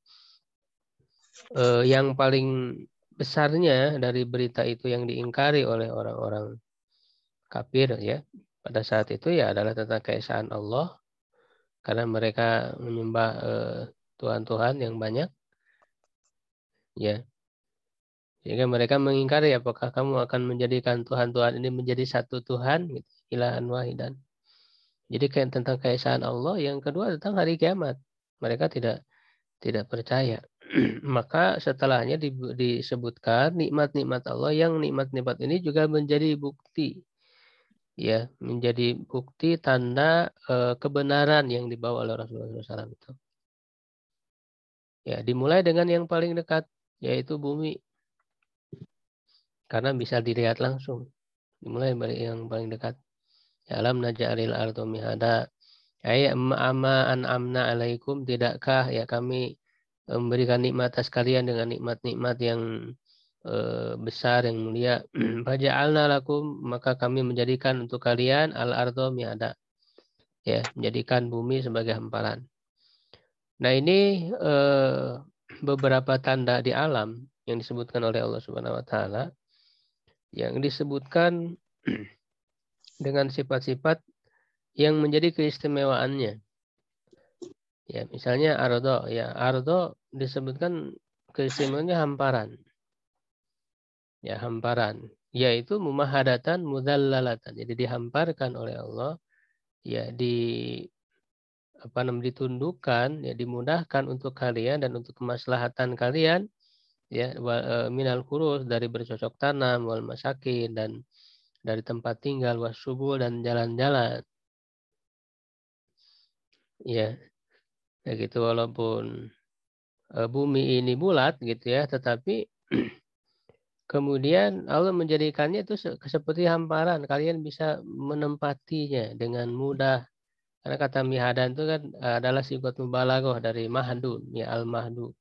eh, yang paling besarnya dari berita itu yang diingkari oleh orang-orang kafir ya pada saat itu ya adalah tentang keesaan Allah karena mereka menyembah eh, tuhan-tuhan yang banyak ya sehingga mereka mengingkari apakah kamu akan menjadikan Tuhan-Tuhan ini menjadi satu Tuhan, gitu. ilahan wahidan. Jadi kayak tentang keesaan Allah, yang kedua tentang hari kiamat. Mereka tidak tidak percaya. Maka setelahnya di, disebutkan nikmat-nikmat Allah yang nikmat-nikmat ini juga menjadi bukti ya menjadi bukti tanda e, kebenaran yang dibawa oleh Rasulullah SAW itu. Ya dimulai dengan yang paling dekat yaitu bumi karena bisa dilihat langsung. Dimulai dari yang paling dekat. alam najaril ardu mihada. Ay an amna alaikum tidakkah ya kami memberikan nikmat atas kalian dengan nikmat-nikmat yang eh, besar yang mulia. Faja'alna lakum maka kami menjadikan untuk kalian al ardo mihada. Ya, menjadikan bumi sebagai hamparan. Nah, ini eh, beberapa tanda di alam yang disebutkan oleh Allah Subhanahu wa taala yang disebutkan dengan sifat-sifat yang menjadi keistimewaannya. Ya, misalnya ardo, ya ardo disebutkan keistimewaannya hamparan. Ya, hamparan, yaitu mumahadatan mudallalatan. Jadi dihamparkan oleh Allah, ya di apa namanya ditundukkan, ya dimudahkan untuk kalian dan untuk kemaslahatan kalian ya e, minal kurus dari bercocok tanam wal masakin dan dari tempat tinggal was subul dan jalan-jalan ya ya gitu walaupun e, bumi ini bulat gitu ya tetapi kemudian Allah menjadikannya itu seperti hamparan kalian bisa menempatinya dengan mudah karena kata mihadan itu kan e, adalah sifat mubalaghah dari mahdun ya al Mahdun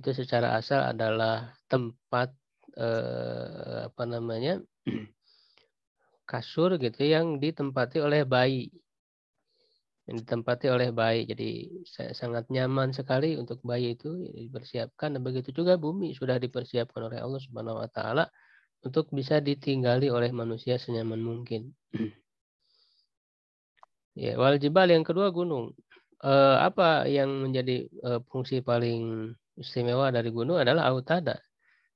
itu secara asal adalah tempat eh, apa namanya kasur gitu yang ditempati oleh bayi yang ditempati oleh bayi jadi sangat nyaman sekali untuk bayi itu dipersiapkan dan begitu juga bumi sudah dipersiapkan oleh Allah Subhanahu Wa Taala untuk bisa ditinggali oleh manusia senyaman mungkin ya wal jibal yang kedua gunung eh, apa yang menjadi eh, fungsi paling istimewa dari gunung adalah autada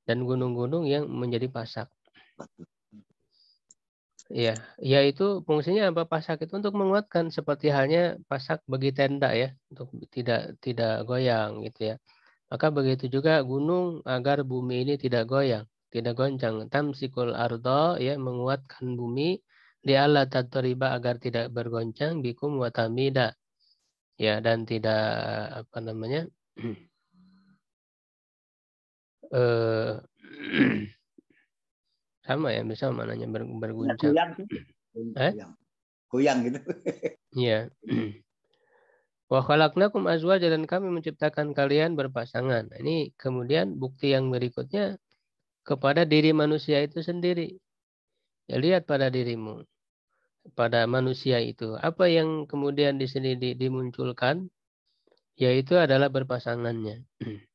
dan gunung-gunung yang menjadi pasak. Iya, yaitu fungsinya apa pasak itu untuk menguatkan seperti halnya pasak bagi tenda ya, untuk tidak tidak goyang gitu ya. Maka begitu juga gunung agar bumi ini tidak goyang, tidak goncang. Tamsikul ardo ya menguatkan bumi di alat tatoriba agar tidak bergoncang bikum watamida ya dan tidak apa namanya Eh, sama ya bisa mananya ber, berguncang. Goyang, eh? goyang gitu. Iya. Wa khalaqnakum dan kami menciptakan kalian berpasangan. Ini kemudian bukti yang berikutnya kepada diri manusia itu sendiri. Ya, lihat pada dirimu, pada manusia itu. Apa yang kemudian di sini dimunculkan, yaitu adalah berpasangannya.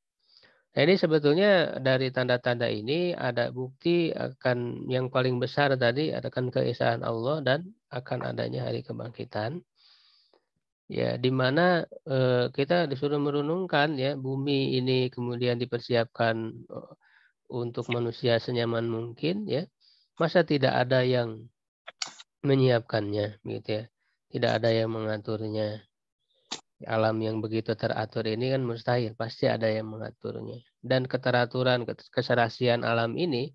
Nah, ini sebetulnya dari tanda-tanda ini ada bukti akan yang paling besar tadi akan keesaan Allah dan akan adanya hari kebangkitan. Ya, di mana eh, kita disuruh merenungkan ya bumi ini kemudian dipersiapkan eh, untuk ya. manusia senyaman mungkin ya. Masa tidak ada yang menyiapkannya gitu ya. Tidak ada yang mengaturnya alam yang begitu teratur ini kan mustahil, pasti ada yang mengaturnya. Dan keteraturan, keserasian alam ini,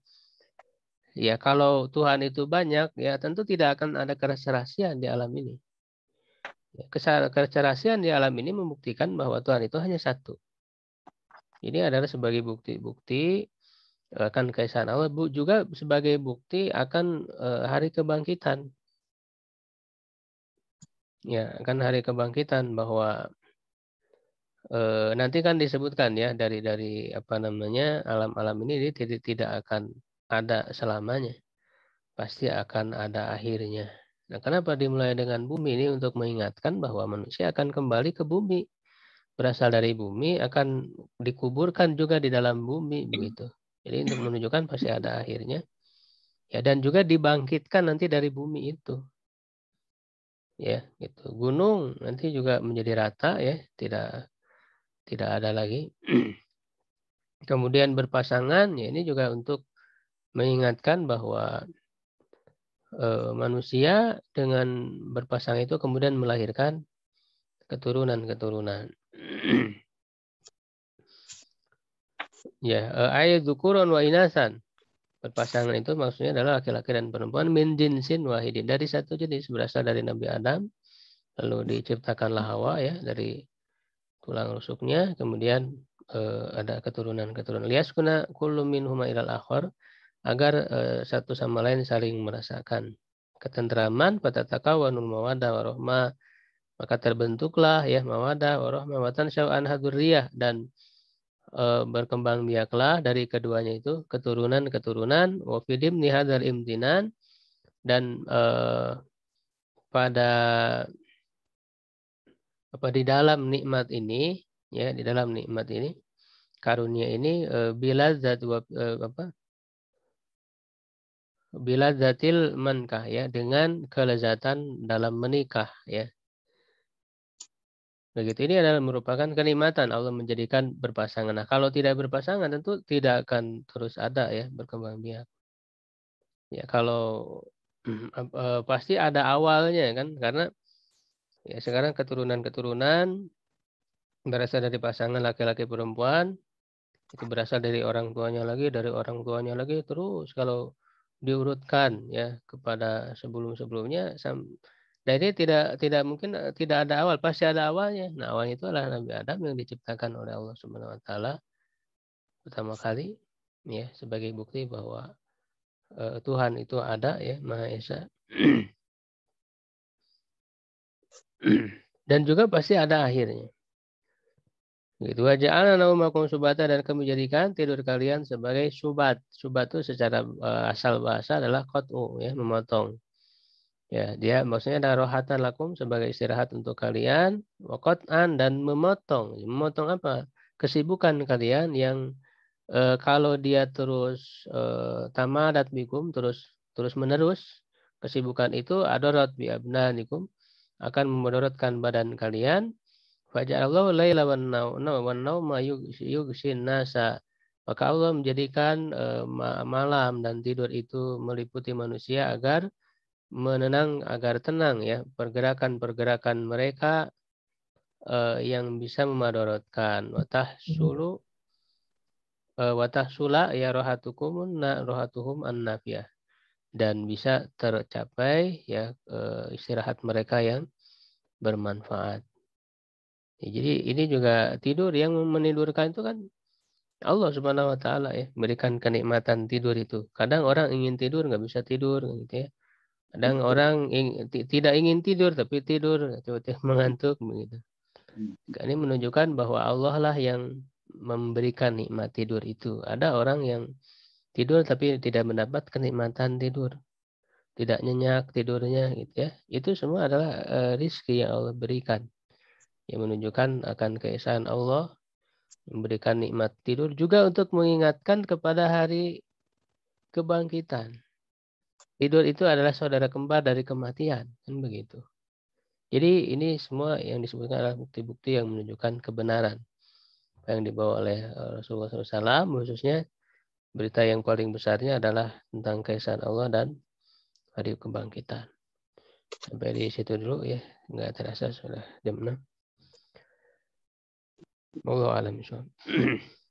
ya kalau Tuhan itu banyak, ya tentu tidak akan ada keserasian di alam ini. Ya, keserasian di alam ini membuktikan bahwa Tuhan itu hanya satu. Ini adalah sebagai bukti-bukti eh, akan kaisan Allah, juga sebagai bukti akan eh, hari kebangkitan ya kan hari kebangkitan bahwa e, nanti kan disebutkan ya dari dari apa namanya alam-alam ini tidak tidak akan ada selamanya pasti akan ada akhirnya nah kenapa dimulai dengan bumi ini untuk mengingatkan bahwa manusia akan kembali ke bumi berasal dari bumi akan dikuburkan juga di dalam bumi begitu jadi untuk menunjukkan pasti ada akhirnya ya dan juga dibangkitkan nanti dari bumi itu ya gitu gunung nanti juga menjadi rata ya tidak tidak ada lagi kemudian berpasangan ya ini juga untuk mengingatkan bahwa e, manusia dengan berpasang itu kemudian melahirkan keturunan-keturunan ya eh, ayat dukuron wa inasan berpasangan itu maksudnya adalah laki-laki dan perempuan min jinsin wahidin dari satu jenis berasal dari Nabi Adam lalu hmm. diciptakanlah Hawa ya dari tulang rusuknya kemudian eh, ada keturunan-keturunan kuna kullu huma ilal akhor agar eh, satu sama lain saling merasakan ketentraman takawanul mawada warohma maka terbentuklah ya mawada warohma watan syau'an hadurriyah dan Eh, berkembang biaklah dari keduanya itu keturunan-keturunan wafidim nihadar imtinan dan eh, pada apa di dalam nikmat ini ya di dalam nikmat ini karunia ini eh, bila zat apa bila zatil menkah ya dengan kelezatan dalam menikah ya Begitu. Ini adalah merupakan kenikmatan Allah menjadikan berpasangan. Nah, kalau tidak berpasangan tentu tidak akan terus ada ya berkembang biak. Ya, kalau eh, pasti ada awalnya kan karena ya sekarang keturunan-keturunan berasal dari pasangan laki-laki perempuan itu berasal dari orang tuanya lagi, dari orang tuanya lagi terus kalau diurutkan ya kepada sebelum-sebelumnya Nah ini tidak tidak mungkin eh, tidak ada awal, pasti ada awalnya. Nah awal itu adalah Nabi Adam yang diciptakan oleh Allah Subhanahu Wa Taala pertama kali, ya sebagai bukti bahwa uh, Tuhan itu ada, ya Maha Esa. Dan juga pasti ada akhirnya. Gitu aja naumakum subata dan kami jadikan tidur kalian sebagai subat. Subat itu secara eh, asal bahasa adalah kotu ya, memotong. Ya, dia maksudnya ada rohatan lakum sebagai istirahat untuk kalian, wakotan dan memotong. Memotong apa? Kesibukan kalian yang e, kalau dia terus e, tamadat bikum terus terus menerus kesibukan itu adorat bi abnanikum akan memudaratkan badan kalian. Fajarallahu laila wan nau wan nasa. Maka Allah menjadikan e, malam dan tidur itu meliputi manusia agar menenang agar tenang ya pergerakan-pergerakan mereka uh, yang bisa memadorotkan watah mhm. sulu uh, watah sula ya rohatukum na rohatuhum an annafiyah dan bisa tercapai ya uh, istirahat mereka yang bermanfaat ya, jadi ini juga tidur yang menidurkan itu kan Allah Subhanahu wa taala ya berikan kenikmatan tidur itu. Kadang orang ingin tidur nggak bisa tidur gitu ya Kadang hmm. orang ing, tidak ingin tidur tapi tidur, tiba mengantuk begitu. Hmm. Ini menunjukkan bahwa Allah lah yang memberikan nikmat tidur itu. Ada orang yang tidur tapi tidak mendapat kenikmatan tidur. Tidak nyenyak tidurnya gitu ya. Itu semua adalah uh, rizki yang Allah berikan. Yang menunjukkan akan keesaan Allah memberikan nikmat tidur juga untuk mengingatkan kepada hari kebangkitan tidur itu adalah saudara kembar dari kematian, kan begitu. Jadi ini semua yang disebutkan adalah bukti-bukti yang menunjukkan kebenaran yang dibawa oleh eh, Rasulullah SAW, khususnya berita yang paling besarnya adalah tentang keesaan Allah dan hari kebangkitan. Sampai di situ dulu ya, nggak terasa sudah jam 6. Allah alam insya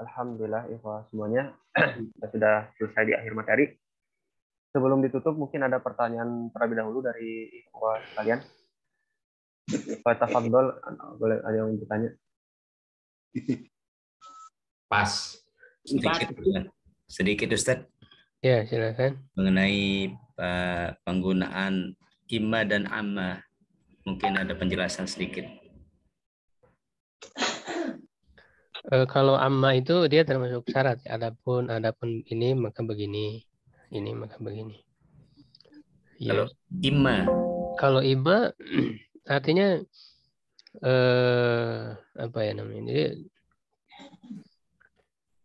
Alhamdulillah, Ikhwa semuanya. kita sudah selesai di akhir materi. Sebelum ditutup, mungkin ada pertanyaan terlebih dahulu dari Ikhwa sekalian. Ikhwa Tafadol, boleh ada yang bertanya? Pas. Sedikit, sedikit Ustaz. Ya, silakan. Mengenai uh, penggunaan imma dan amma. Mungkin ada penjelasan sedikit. E, kalau amma itu dia termasuk syarat. Adapun adapun ini maka begini, ini maka begini. Ya. Kalau imma. Kalau iba artinya eh, apa ya namanya? Jadi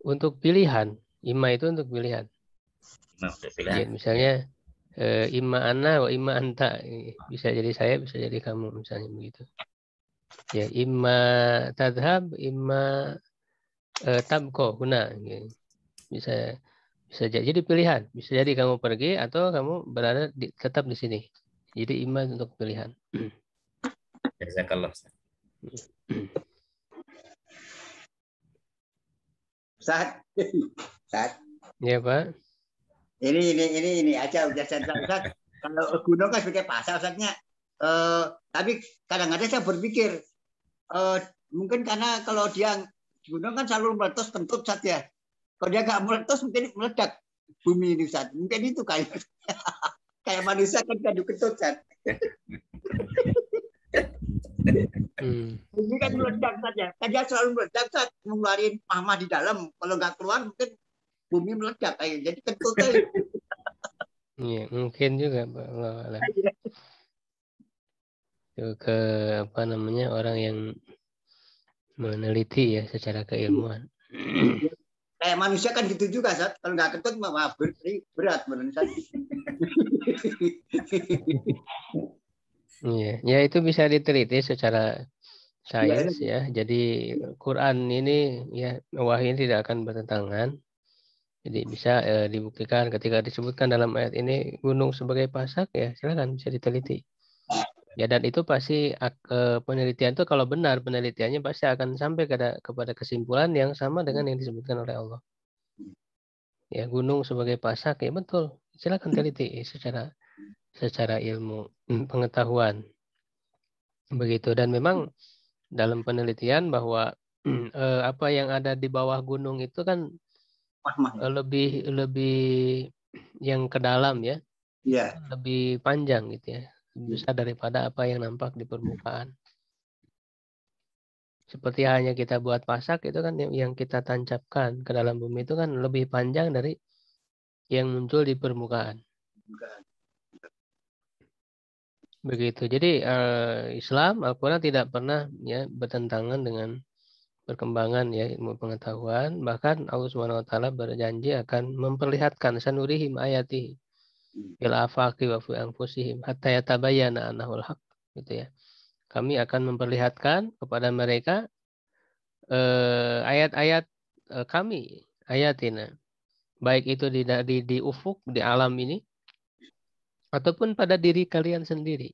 untuk pilihan, imma itu untuk pilihan. Nah, Ya, misalnya uh, imma ana wa imma anta. Bisa jadi saya, bisa jadi kamu misalnya begitu ya imma tadhab imma uh, eh, tabko guna ya. bisa bisa jadi pilihan bisa jadi kamu pergi atau kamu berada di, tetap di sini jadi imma untuk pilihan kalau saat saat ya pak ini ini ini ini aja ujian saat kalau gunung kan sebagai pasar saatnya Uh, tapi kadang-kadang saya berpikir uh, mungkin karena kalau dia gunung kan selalu meletus kentut saat ya Kalau dia nggak meletus mungkin meledak bumi ini saat mungkin itu kayak kayak manusia kan kadu kentut saat. Hmm. Bumi kan meledak saja. Ya. Kan dia selalu meledak saat mengeluarkan mama di dalam. Kalau nggak keluar mungkin bumi meledak kayak. Jadi kentutnya. Iya mungkin juga ke apa namanya orang yang meneliti ya secara keilmuan. Kayak manusia kan gitu juga, Sat. Kalau nggak ketut, maaf ber berat menurut Iya, ya itu bisa diteliti secara sains ya. Jadi Quran ini ya wahyu tidak akan bertentangan. Jadi bisa eh, dibuktikan ketika disebutkan dalam ayat ini gunung sebagai pasak ya silakan bisa diteliti. Ya dan itu pasti eh, penelitian itu kalau benar penelitiannya pasti akan sampai kepada, kesimpulan yang sama dengan yang disebutkan oleh Allah. Ya gunung sebagai pasak ya betul. Silakan teliti secara secara ilmu pengetahuan begitu dan memang dalam penelitian bahwa eh, apa yang ada di bawah gunung itu kan eh, lebih lebih yang ke dalam ya, ya. lebih panjang gitu ya besar daripada apa yang nampak di permukaan. Seperti hanya kita buat pasak itu kan yang kita tancapkan ke dalam bumi itu kan lebih panjang dari yang muncul di permukaan. Begitu. Jadi eh, Islam Al-Qur'an tidak pernah ya bertentangan dengan perkembangan ya ilmu pengetahuan bahkan Allah Subhanahu wa taala berjanji akan memperlihatkan sanurihim ayatihi fil hmm. afaqi wa fi anfusihim hatta gitu ya. Kami akan memperlihatkan kepada mereka eh, ayat-ayat eh, eh, kami, ayatina. Baik itu di, di di ufuk di alam ini ataupun pada diri kalian sendiri.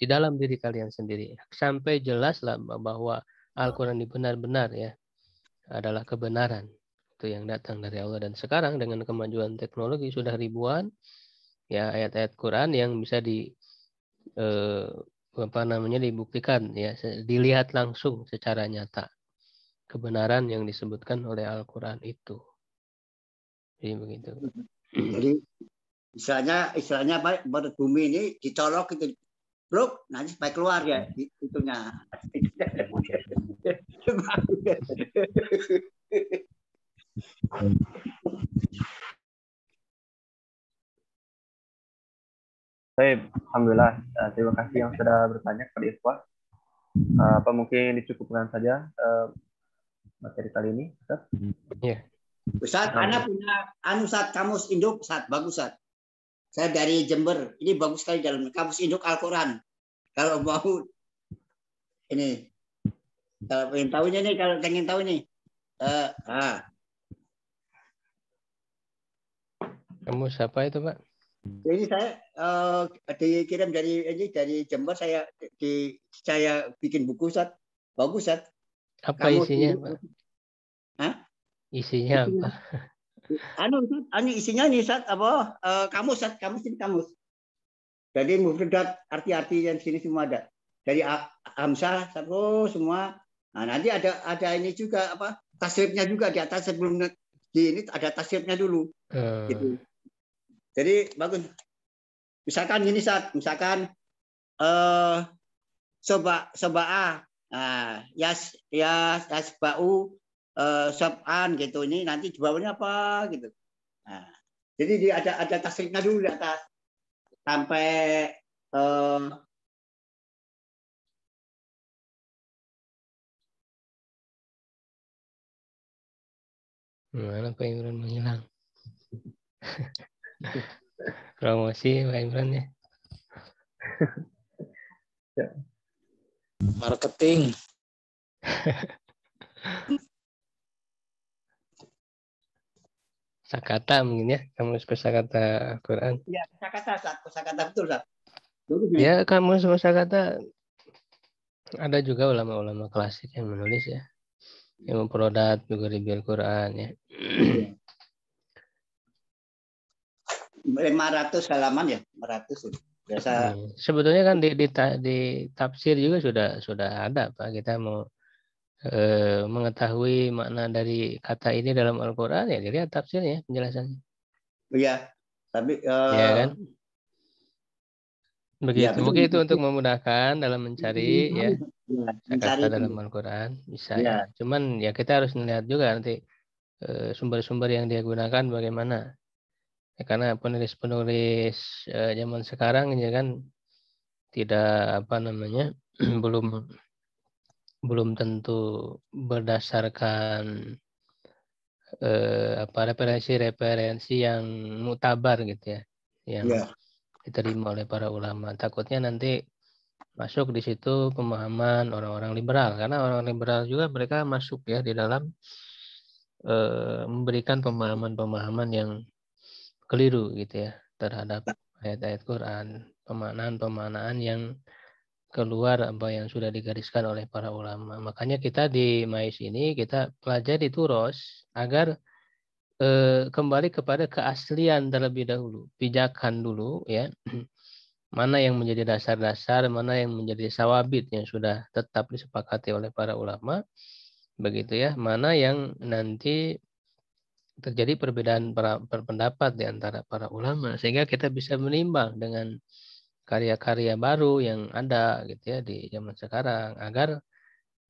Di dalam diri kalian sendiri. Sampai jelaslah bahwa Al-Qur'an ini benar-benar ya adalah kebenaran itu yang datang dari Allah dan sekarang dengan kemajuan teknologi sudah ribuan ya ayat-ayat Quran yang bisa di eh, apa namanya dibuktikan ya dilihat langsung secara nyata kebenaran yang disebutkan oleh Al-Quran itu jadi begitu jadi istilahnya istilahnya apa berbumi ini dicolok itu bro nanti supaya keluar ya itunya Baik, Alhamdulillah. Eh, terima kasih yang sudah bertanya kepada Ikhwah. Eh, apa mungkin dicukupkan saja eh, materi kali ini, Ustaz? Iya. Ustaz, nah. Anda punya anu saat kamus induk, Ustaz, bagus Ustaz. Saya dari Jember, ini bagus sekali dalam kamus induk Al-Quran. Kalau mau ini, kalau ingin tahu ini, kalau ingin tahu ini, uh, ah, Kamu siapa itu, Pak? ini saya uh, dikirim dari ini dari Jember saya di saya bikin buku Sat. Bagus Sat. Apa Kamu isinya, di, Pak? Hah? Isinya, apa? Anu, anu isinya nih Sat apa? Uh, kamus Sat, kamus ini kamus. Jadi mufredat arti-arti yang sini semua ada. Dari Hamzah satu oh, semua. Nah, nanti ada ada ini juga apa? Tasrifnya juga di atas sebelum di ini ada tasrifnya dulu. Hmm. Gitu jadi bagus. Misalkan gini saat, misalkan eh soba a, nah, yas yas bau eh, soban gitu ini nanti jawabannya apa gitu. Nah, jadi dia ada ada tasiknya dulu di atas sampai eh, Mana pengen menghilang? Promosi Pak Imran ya. ya. Marketing. Sakata mungkin ya, kamu suka sakata Quran. Iya, sakata, sakata betul, Ustaz. Ya, kamus kosakata ada juga ulama-ulama klasik yang menulis ya. Yang memprodat juga di Quran ya. Iya. 500 halaman ya, 500. Ya. Biasa. Iya. Sebetulnya kan di, di, di tafsir juga sudah sudah ada Pak. Kita mau e, mengetahui makna dari kata ini dalam Al-Qur'an ya dilihat tafsirnya, penjelasannya. Iya. Tapi e, ya kan? Iya, Begitu. Ya, Mungkin itu untuk memudahkan dalam mencari iya, ya. ya mencari. Kata dalam Al-Qur'an bisa ya. Cuman ya kita harus melihat juga nanti eh, sumber-sumber yang dia gunakan bagaimana Ya, karena penulis-penulis uh, zaman sekarang ya kan tidak apa namanya belum belum tentu berdasarkan uh, apa referensi-referensi yang mutabar gitu ya yang yeah. diterima oleh para ulama takutnya nanti masuk di situ pemahaman orang-orang liberal karena orang-orang liberal juga mereka masuk ya di dalam eh, memberikan pemahaman-pemahaman yang keliru gitu ya terhadap nah. ayat-ayat Quran, pemaknaan-pemaknaan yang keluar apa yang sudah digariskan oleh para ulama. Makanya kita di Mais ini kita pelajari turos agar e, kembali kepada keaslian terlebih dahulu, pijakan dulu ya. Mana yang menjadi dasar-dasar, mana yang menjadi sawabit yang sudah tetap disepakati oleh para ulama. Begitu ya, mana yang nanti terjadi perbedaan para, pendapat di antara para ulama sehingga kita bisa menimbang dengan karya-karya baru yang ada gitu ya di zaman sekarang agar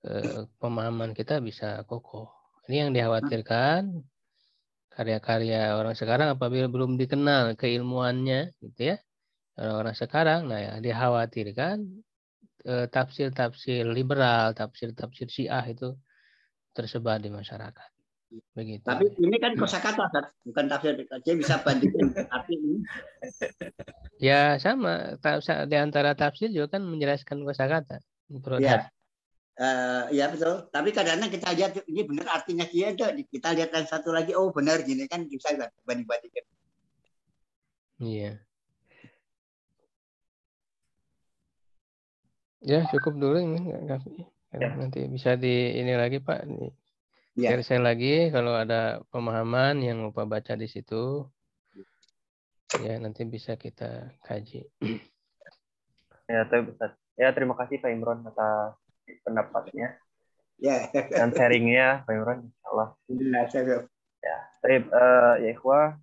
eh, pemahaman kita bisa kokoh. Ini yang dikhawatirkan karya-karya orang sekarang apabila belum dikenal keilmuannya gitu ya orang-orang sekarang nah ya dikhawatirkan tafsir eh, tafsir-tafsir liberal, tafsir-tafsir Syiah itu tersebar di masyarakat. Begitu. Tapi ini kan kosakata kan, bukan tafsir. BKJ bisa bandingin arti ini. Ya sama. Di antara tafsir juga kan menjelaskan kosakata. Ya. Uh, ya betul. Tapi kadang-kadang kita lihat ini benar artinya dia itu. Kita lihat yang satu lagi, oh benar gini kan bisa banding-bandingkan. Iya. Ya cukup dulu ini ya. nanti bisa di ini lagi Pak. Nih Ya. Share saya lagi kalau ada pemahaman yang lupa baca di situ. Ya, nanti bisa kita kaji. Ya, Ya, terima kasih Pak Imron atas pendapatnya. Ya. Dan sharingnya Pak Imron, insyaallah. Ya, Ya, Taip, uh, eh, ya Ikhwa.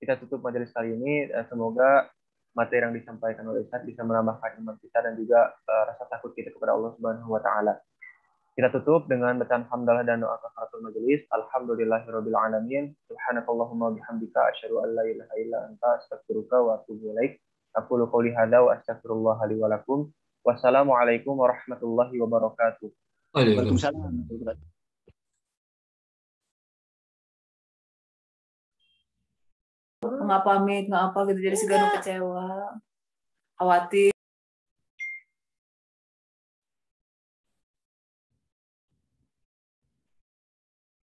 kita tutup majelis kali ini. Uh, semoga materi yang disampaikan oleh Ustaz bisa menambahkan iman kita dan juga eh, rasa takut kita kepada Allah Subhanahu wa taala. Kita tutup dengan bacaan hamdalah dan doa kafaratul majelis. Alhamdulillahirabbil alamin. Subhanakallahumma bihamdika asyhadu an la ilaha illa anta astaghfiruka wa atubu ilaik. Aqulu qawli hadza wa astaghfirullah li wa lakum. Wassalamualaikum warahmatullahi wabarakatuh. Waalaikumsalam. nggak pamit nggak apa gitu jadi segala kecewa khawatir